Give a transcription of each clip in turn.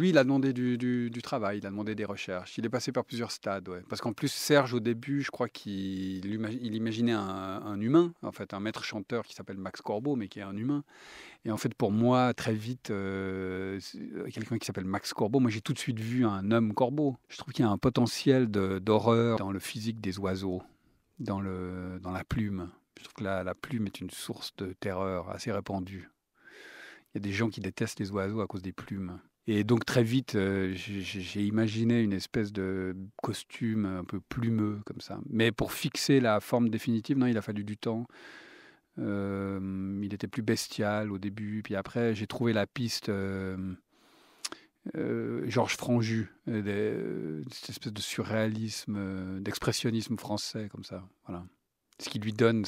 Lui, il a demandé du, travail, il a demandé des recherches. Il est passé par plusieurs stades, Parce qu'en plus, Serge, au début, je crois qu'il il imaginait un, humain, en fait, un maître chanteur qui s'appelle Max Corbeau, mais qui est un humain. Et en fait, pour moi, très vite, euh, euh, quelqu'un qui s'appelle Max Corbeau, moi, j'ai tout de suite vu un homme corbeau. Je trouve qu'il y a un potentiel d'horreur dans le physique des oiseaux, dans, le, dans la plume. Je trouve que la, la plume est une source de terreur assez répandue. Il y a des gens qui détestent les oiseaux à cause des plumes. Et donc très vite, euh, j'ai imaginé une espèce de costume un peu plumeux comme ça. Mais pour fixer la forme définitive, non, il a fallu du temps. il était plus bestial au début, puis après j'ai trouvé la piste euh, Georges Franju, euh, des, cette espèce de surréalisme, d'expressionnisme français comme ça. Voilà, ce qui lui donne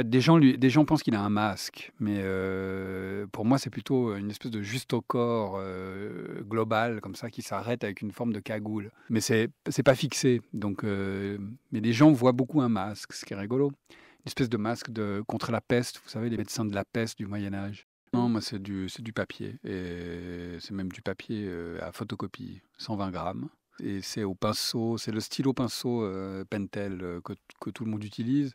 des gens, des gens pensent qu'il a un masque, mais euh, pour moi, c'est plutôt une espèce de juste au corps euh, global, comme ça, qui s'arrête avec une forme de cagoule. Mais c'est pas fixé. Donc, euh, mais les gens voient beaucoup un masque, ce qui est rigolo. Une espèce de masque de, contre la peste, vous savez, les médecins de la peste du Moyen-Âge. Non, moi, c'est du, du papier. Et c'est même du papier à photocopie, 120 grammes et c'est au pinceau, c'est le stylo pinceau Pentel que, que, tout le monde utilise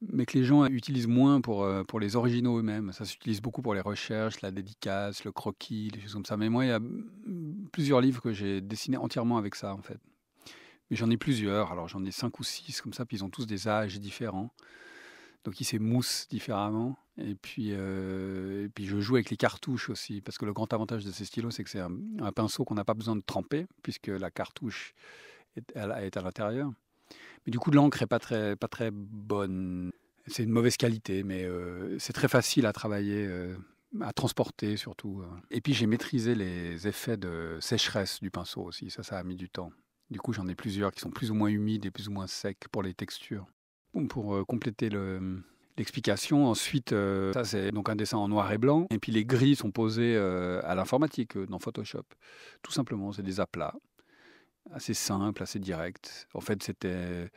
mais que les gens utilisent moins pour, euh, pour les originaux eux-mêmes. Ça s'utilise beaucoup pour les recherches, la dédicace, le croquis, les choses comme ça. Mais moi, il y a plusieurs livres que j'ai dessinés entièrement avec ça, en fait. Mais j'en ai plusieurs. Alors, j'en ai cinq ou six comme ça, puis ils ont tous des âges différents. Donc, ils s'émoussent différemment. Et puis, euh, puis, je joue avec les cartouches aussi, parce que le grand avantage de ces stylos, c'est que c'est un, pinceau qu'on n'a pas besoin de tremper, puisque la cartouche elle est à l'intérieur. Mais du coup, l'encre n'est pas très, pas très bonne. C'est une mauvaise qualité, mais euh, c'est très facile à travailler, euh, à transporter surtout. Euh. Et puis j'ai maîtrisé les effets de sécheresse du pinceau aussi, ça, ça a mis du temps. Du coup, j'en ai plusieurs qui sont plus ou moins humides et plus ou moins secs pour les textures. pour compléter le, l'explication. Ensuite, ça c'est donc un dessin en noir et blanc. Et puis les gris sont posés à l'informatique, dans Photoshop. Tout simplement, c'est des aplats assez simple, assez direct. En fait, c'était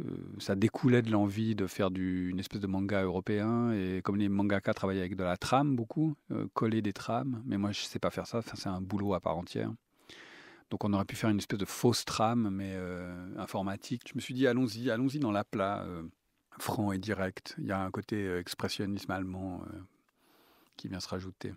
euh, ça découlait de l'envie de faire une espèce de manga européen. Et comme les mangaka travaillaient avec de la trame beaucoup, euh, coller des trames, mais moi je ne sais pas faire ça, enfin, c'est un boulot à part entière. Donc on aurait pu faire une espèce de fausse trame, mais euh, informatique. Je me suis dit, allons-y, allons-y dans l'aplat, franc et direct. Il y a un côté expressionnisme allemand qui vient se rajouter.